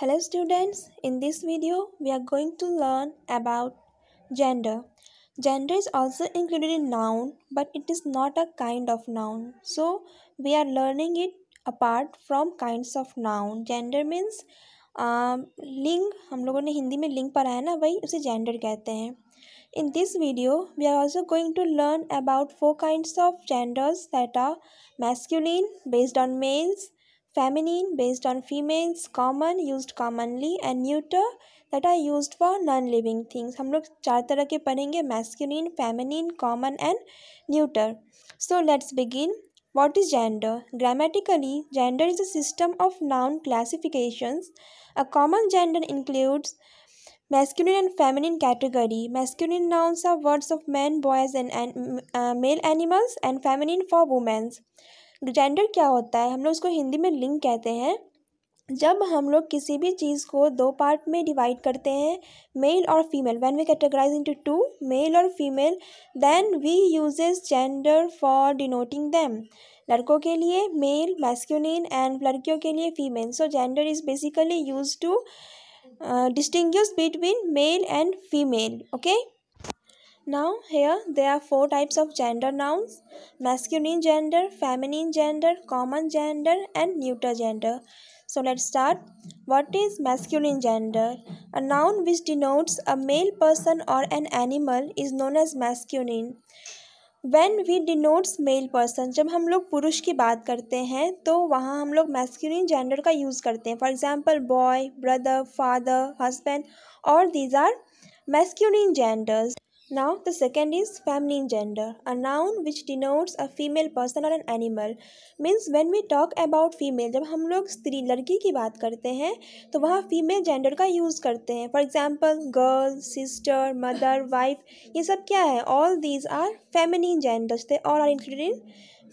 Hello students, in this video we are going to learn about gender. Gender is also included in noun but it is not a kind of noun. So we are learning it apart from kinds of noun. Gender means um, link. हम लोगों ने हिंदी में link पढ़ा है ना वही उसे gender कहते हैं In this video, we are also going to learn about four kinds of genders that are masculine based on males. feminine based on females common used commonly and neuter that are used for non living things हम लोग चार तरह के पढ़ेंगे masculine feminine common and neuter so let's begin what is gender grammatically gender is a system of noun classifications a common gender includes masculine and feminine category masculine nouns are words of men boys and, and uh, male animals and feminine for women gender क्या होता है हम लोग उसको हिंदी में लिंग कहते हैं जब हम लोग किसी भी चीज़ को दो पार्ट में डिवाइड करते हैं मेल और female when we categorize into two male और female then we uses gender for denoting them लड़कों के लिए मेल मैस्क्यूनिन एंड लड़कियों के लिए female so gender is basically use to distinguish between male and female okay Now here there are four types of gender nouns masculine gender, feminine gender, common gender and neuter gender. So let's start. What is masculine gender? A noun which denotes a male person or an animal is known as masculine. when we denotes male person जब हम लोग पुरुष की बात करते हैं तो वहाँ हम लोग masculine gender का use करते हैं for example boy brother father husband और these are masculine genders Now the second is feminine gender. A noun which denotes a female person or an animal. Means when we talk about female, जब हम लोग स्त्री लड़की की बात करते हैं तो वहाँ female gender का use करते हैं For example, girl, sister, mother, wife. ये सब क्या है All these are feminine genders. They all are included in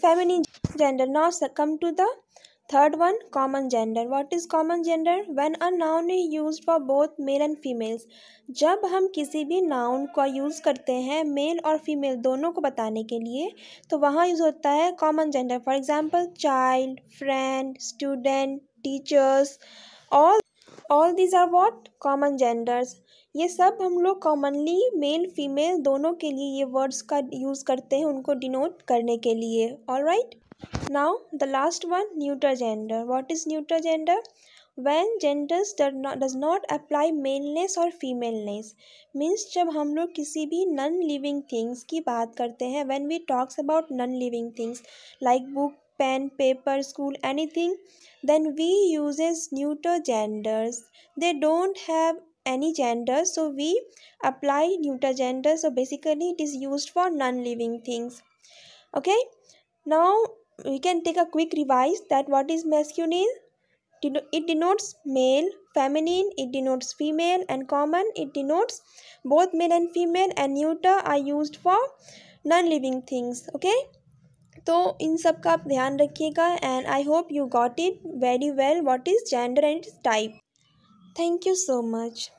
feminine gender. Now come to the third one common gender what is common gender when a noun is used for both male and females जब हम किसी भी noun का use करते हैं male और female दोनों को बताने के लिए तो वहाँ यूज़ होता है common gender for example child friend student teachers all all these are what common genders ये सब हम लोग कॉमनली मेल फीमेल दोनों के लिए ये वर्ड्स का यूज़ करते हैं उनको डिनोट करने के लिए all right now the last one neuter gender what is neuter gender when genders does not apply maleness और फीमेलनेस मीन्स जब हम लोग किसी भी नन लिविंग थिंग्स की बात करते हैं when we talks about non living things like book pen, paper, school, anything, then we uses neuter genders. They don't have any gender so we apply neuter gender so basically it is used for non-living things okay now we can take a quick revise that what is masculine it denotes male feminine it denotes female and common it denotes both male and female and neuter are used for non-living things okay तो इन सब का आप ध्यान रखिएगा and I hope you got it very well what is gender and type thank you so much